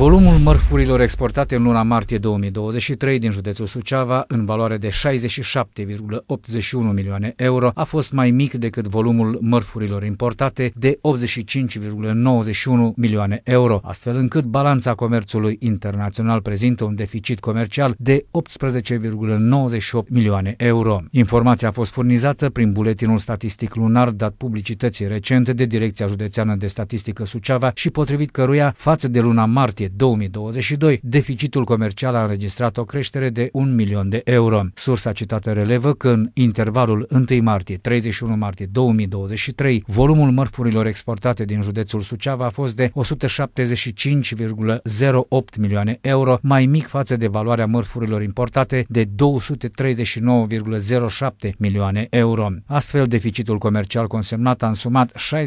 Volumul mărfurilor exportate în luna martie 2023 din județul Suceava, în valoare de 67,81 milioane euro, a fost mai mic decât volumul mărfurilor importate de 85,91 milioane euro, astfel încât balanța comerțului internațional prezintă un deficit comercial de 18,98 milioane euro. Informația a fost furnizată prin buletinul statistic lunar dat publicității recente de Direcția Județeană de Statistică Suceava și potrivit căruia, față de luna martie 2022. Deficitul comercial a înregistrat o creștere de 1 milion de euro. Sursa citată relevă că în intervalul 1 martie-31 martie 2023, volumul mărfurilor exportate din județul Suceava a fost de 175,08 milioane euro, mai mic față de valoarea mărfurilor importate de 239,07 milioane euro. Astfel, deficitul comercial consemnat a însumat 63,99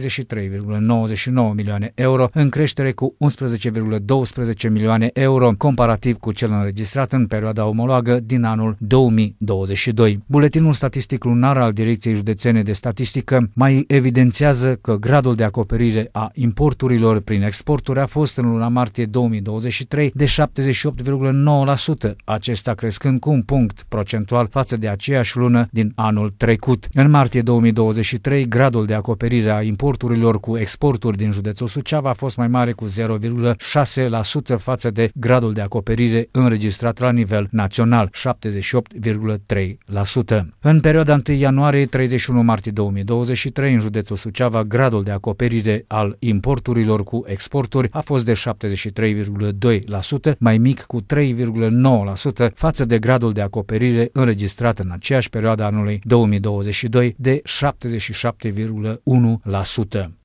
milioane euro, în creștere cu 11,12 13 milioane euro, comparativ cu cel înregistrat în perioada omologă din anul 2022. Buletinul statistic lunar al Direcției Județene de Statistică mai evidențiază că gradul de acoperire a importurilor prin exporturi a fost în luna martie 2023 de 78,9%, acesta crescând cu un punct procentual față de aceeași lună din anul trecut. În martie 2023, gradul de acoperire a importurilor cu exporturi din județul Suceava a fost mai mare cu 0,6% față de gradul de acoperire înregistrat la nivel național, 78,3%. În perioada 1 ianuarie-31 martie 2023, în județul Suceava, gradul de acoperire al importurilor cu exporturi a fost de 73,2%, mai mic cu 3,9% față de gradul de acoperire înregistrat în aceeași perioadă anului 2022 de 77,1%.